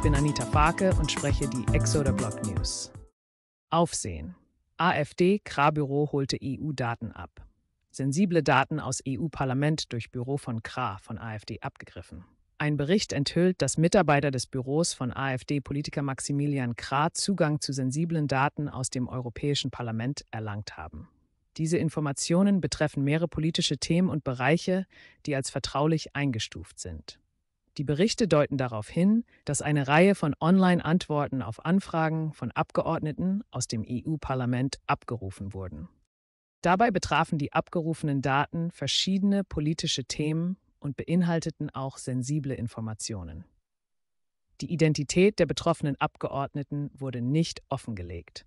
Ich bin Anita Farke und spreche die Exoder Block News. Aufsehen. AfD-Kra-Büro holte EU-Daten ab. Sensible Daten aus EU-Parlament durch Büro von Kra von AfD abgegriffen. Ein Bericht enthüllt, dass Mitarbeiter des Büros von AfD-Politiker Maximilian Kra Zugang zu sensiblen Daten aus dem Europäischen Parlament erlangt haben. Diese Informationen betreffen mehrere politische Themen und Bereiche, die als vertraulich eingestuft sind. Die Berichte deuten darauf hin, dass eine Reihe von Online-Antworten auf Anfragen von Abgeordneten aus dem EU-Parlament abgerufen wurden. Dabei betrafen die abgerufenen Daten verschiedene politische Themen und beinhalteten auch sensible Informationen. Die Identität der betroffenen Abgeordneten wurde nicht offengelegt.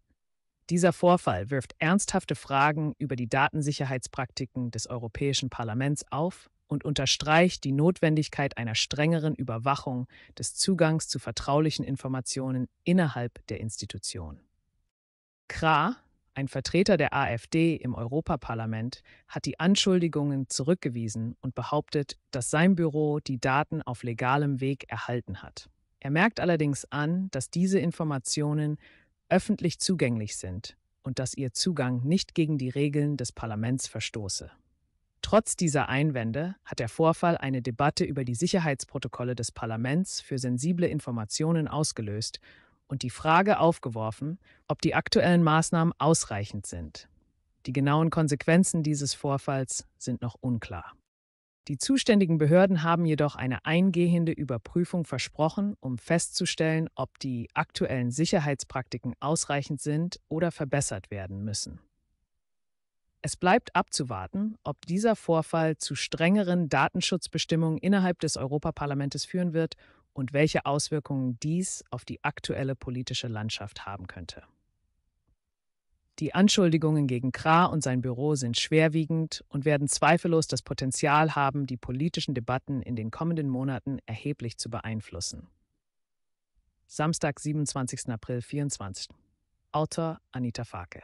Dieser Vorfall wirft ernsthafte Fragen über die Datensicherheitspraktiken des Europäischen Parlaments auf und unterstreicht die Notwendigkeit einer strengeren Überwachung des Zugangs zu vertraulichen Informationen innerhalb der Institution. Kra, ein Vertreter der AfD im Europaparlament, hat die Anschuldigungen zurückgewiesen und behauptet, dass sein Büro die Daten auf legalem Weg erhalten hat. Er merkt allerdings an, dass diese Informationen öffentlich zugänglich sind und dass ihr Zugang nicht gegen die Regeln des Parlaments verstoße. Trotz dieser Einwände hat der Vorfall eine Debatte über die Sicherheitsprotokolle des Parlaments für sensible Informationen ausgelöst und die Frage aufgeworfen, ob die aktuellen Maßnahmen ausreichend sind. Die genauen Konsequenzen dieses Vorfalls sind noch unklar. Die zuständigen Behörden haben jedoch eine eingehende Überprüfung versprochen, um festzustellen, ob die aktuellen Sicherheitspraktiken ausreichend sind oder verbessert werden müssen. Es bleibt abzuwarten, ob dieser Vorfall zu strengeren Datenschutzbestimmungen innerhalb des Europaparlamentes führen wird und welche Auswirkungen dies auf die aktuelle politische Landschaft haben könnte. Die Anschuldigungen gegen Krah und sein Büro sind schwerwiegend und werden zweifellos das Potenzial haben, die politischen Debatten in den kommenden Monaten erheblich zu beeinflussen. Samstag, 27. April 24. Autor Anita Fake.